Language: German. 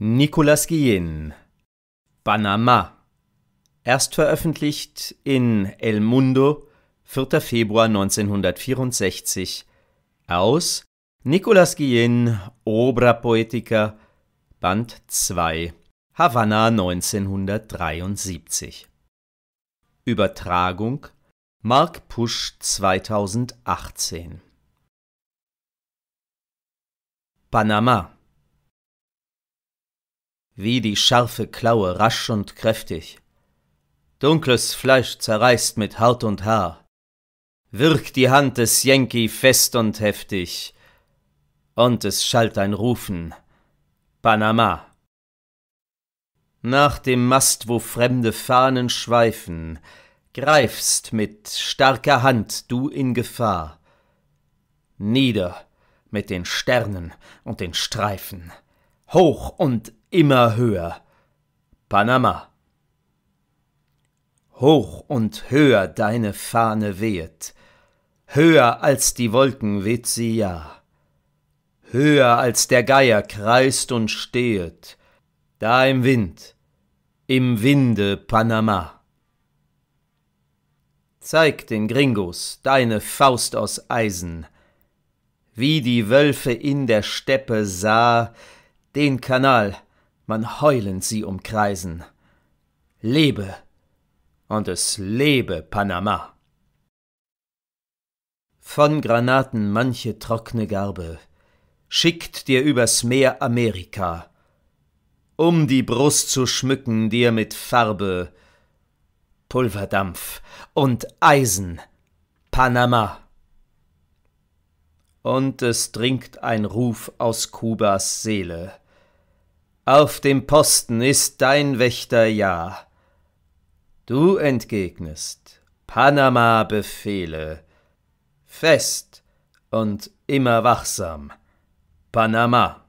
Nicolas Guillen Panama Erst veröffentlicht in El Mundo 4. Februar 1964 aus Nicolas Guillen Obra Poetica Band 2 Havanna 1973 Übertragung Mark Pusch 2018 Panama wie die scharfe Klaue rasch und kräftig. Dunkles Fleisch zerreißt mit Haut und Haar. Wirkt die Hand des Yankee fest und heftig. Und es schallt ein Rufen. Panama. Nach dem Mast, wo fremde Fahnen schweifen, greifst mit starker Hand du in Gefahr. Nieder mit den Sternen und den Streifen, hoch und immer höher. Panama. Hoch und höher deine Fahne wehet, höher als die Wolken weht sie ja, höher als der Geier kreist und stehet, da im Wind, im Winde Panama. Zeig den Gringos deine Faust aus Eisen, wie die Wölfe in der Steppe sah, den Kanal, man heulend sie umkreisen. Lebe und es lebe Panama! Von Granaten manche trockne Garbe, schickt dir übers Meer Amerika, um die Brust zu schmücken dir mit Farbe, Pulverdampf und Eisen, Panama. Und es dringt ein Ruf aus Kubas Seele. Auf dem Posten ist dein Wächter ja. Du entgegnest Panama Befehle, fest und immer wachsam. Panama.